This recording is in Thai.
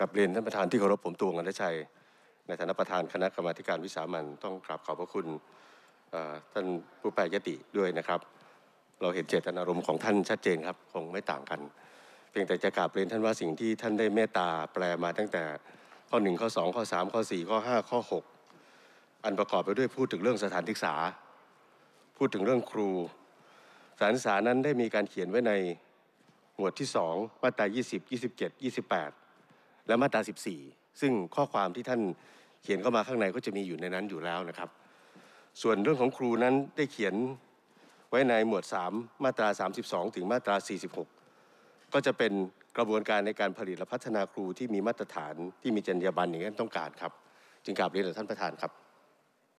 กับเรียนท่านประธานที่เคารพผมตวงอนัชัยในฐานะประธานคณะกรรมาการวิสามันต้องกราบขอบพระคุณท่านผู้แปลยติด้วยนะครับ เราเห็นเจตนารมณ์ของท่านชัดเจนครับคงไม่ต่างกันเพียงแต่จะกราบเรียนท่านว่าสิ่งที่ท่านได้เมตตาแปลมาตั้งแต่ข้อ 1 ข้อ 2 ข้อ 3 ข้อ 4 ข้อ 5 ข้อ 6 อันประกอบไปด้วยพูดถึงเรื่องสถานศึกษา พูดถึงเรื่องครูสถานศึกษานั้นได้มีการเขียนไว้ในหมวดที่2มาตรา20 27 28และมาตรา 14 ซึ่งข้อความที่ท่านเขียนเข้ามาข้างในก็จะมีอยู่ในนั้นอยู่แล้วนะครับ ส่วนเรื่องของครูนั้นได้เขียนไว้ในหมวด 3 มาตรา 32 ถึงมาตรา 46 ก็จะเป็นกระบวนการในการผลิตและพัฒนาครูที่มีมาตรฐานที่มีจรรยาบรรณอย่างที่ต้องการครับ จึงกราบเรียนต่อท่านประธานครับ